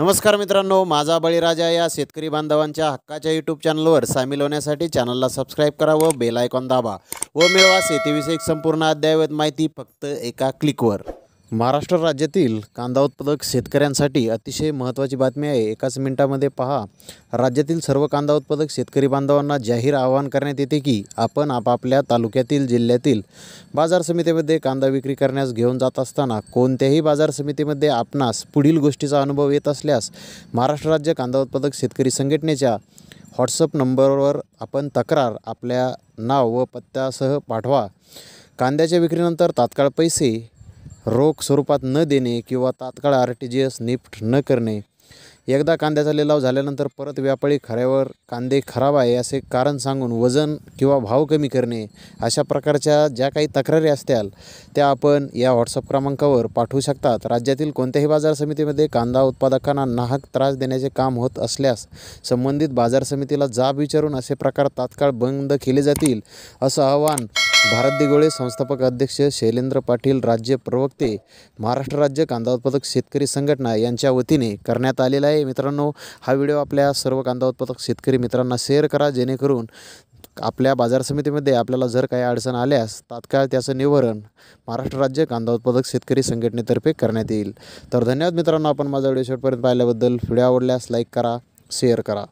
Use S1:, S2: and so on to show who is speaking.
S1: नमस्कार मित्रांनो माझा बळीराजा या शेतकरी बांधवांच्या हक्काच्या यूट्यूब चॅनलवर सामील होण्यासाठी चॅनलला सबस्क्राईब करा व बेल आयकॉन दाबा व मिळवा शेतीविषयक संपूर्ण अद्ययावत माहिती फक्त एका क्लिकवर महाराष्ट्र राज्यातील कांदा उत्पादक शेतकऱ्यांसाठी अतिशय महत्त्वाची बातमी आहे एकाच मिनिटामध्ये पहा राज्यातील सर्व कांदा उत्पादक शेतकरी बांधवांना जाहीर आवाहन करण्यात येते की आपण आपापल्या तालुक्यातील जिल्ह्यातील बाजार समितीमध्ये कांदा विक्री करण्यास घेऊन जात असताना कोणत्याही बाजार समितीमध्ये आपणास पुढील गोष्टीचा अनुभव येत असल्यास महाराष्ट्र राज्य कांदा उत्पादक शेतकरी संघटनेच्या व्हॉट्सअप नंबरवर आपण तक्रार आपल्या नाव व पत्त्यासह पाठवा कांद्याच्या विक्रीनंतर तात्काळ पैसे रोख स्वरूपात न देणे किंवा तात्काळ R T G S NEFT न करणे एकदा कांद्याचा लिलाव झाल्यानंतर परत व्यापारी खऱ्यावर कांदे खराब आहे असे कारण सांगून वजन किंवा भाव कमी करणे अशा प्रकारच्या ज्या काही तक्रारी असतात त्या आपण या व्हॉट्सअप क्रमांकावर पाठवू शकतात राज्यातील कोणत्याही बाजार समितीमध्ये कांदा उत्पादकांना नाहक त्रास देण्याचे काम होत असल्यास संबंधित बाजार समितीला जाब विचारून असे प्रकार तात्काळ बंद केले जातील असं आवाहन भारत दिगोळे संस्थापक अध्यक्ष शैलेंद्र पाटील राज्य प्रवक्ते महाराष्ट्र राज्य कांदा उत्पादक शेतकरी संघटना यांच्या वतीने करण्यात आलेला आहे मित्रांनो हा व्हिडिओ आपल्या सर्व कांदा उत्पादक शेतकरी मित्रांना शेअर करा जेणेकरून आपल्या बाजार समितीमध्ये आपल्याला जर काही अडचण आल्यास तात्काळ त्याचं निवारण महाराष्ट्र राज्य कांदा उत्पादक शेतकरी संघटनेतर्फे करण्यात येईल तर धन्यवाद मित्रांनो आपण माझा व्हिडिओ शेवटपर्यंत पाहिल्याबद्दल व्हिडिओ आवडल्यास लाईक करा शेअर करा